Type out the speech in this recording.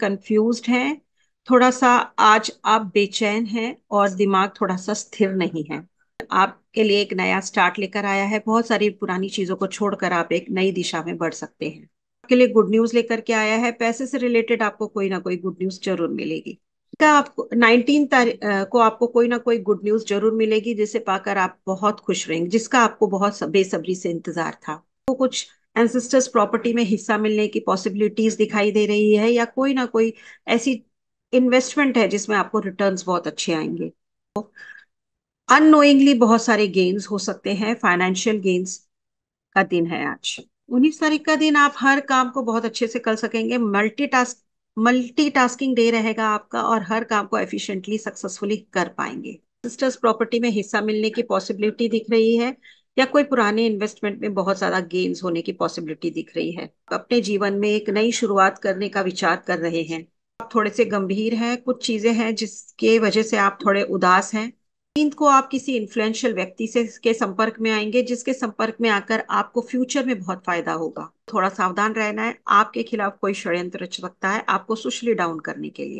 confuse हैं थोड़ा सा आज आप बेचैन हैं और दिमाग थोड़ा सा स्थिर नहीं है आपके लिए एक नया स्टार्ट लेकर आया है बहुत सारी पुरानी चीजों को छोड़कर आप एक नई दिशा में बढ़ सकते हैं आपके लिए गुड न्यूज लेकर के आया है पैसे से रिलेटेड आपको कोई ना कोई गुड न्यूज जरूर मिलेगी का आपको नाइनटीन तारीख को आपको कोई ना कोई गुड न्यूज जरूर मिलेगी जिसे पाकर आप बहुत खुश रहेंगे जिसका आपको बहुत बेसब्री से इंतजार था तो कुछ एंसेस्टर्स प्रॉपर्टी में हिस्सा मिलने की पॉसिबिलिटीज दिखाई दे रही है या कोई ना कोई ऐसी इन्वेस्टमेंट है जिसमें आपको रिटर्न्स बहुत अच्छे आएंगे अनोइंगली बहुत सारे गेन्स हो सकते हैं फाइनेंशियल गेन्स का दिन है आज उन्नीस तारीख का दिन आप हर काम को बहुत अच्छे से कर सकेंगे मल्टीटास्क मल्टीटास्किंग डे रहेगा आपका और हर काम को एफिशिएंटली सक्सेसफुली कर पाएंगे सिस्टर्स प्रॉपर्टी में हिस्सा मिलने की पॉसिबिलिटी दिख रही है या कोई पुराने इन्वेस्टमेंट में बहुत ज्यादा गेन्स होने की पॉसिबिलिटी दिख रही है अपने जीवन में एक नई शुरुआत करने का विचार कर रहे हैं आप थोड़े से गंभीर हैं कुछ चीजें हैं जिसके वजह से आप थोड़े उदास हैं नींद को आप किसी इन्फ्लुएंशियल व्यक्ति से के संपर्क में आएंगे जिसके संपर्क में आकर आपको फ्यूचर में बहुत फायदा होगा थोड़ा सावधान रहना है आपके खिलाफ कोई षड्यंत्र रच सकता है आपको सुशली डाउन करने के लिए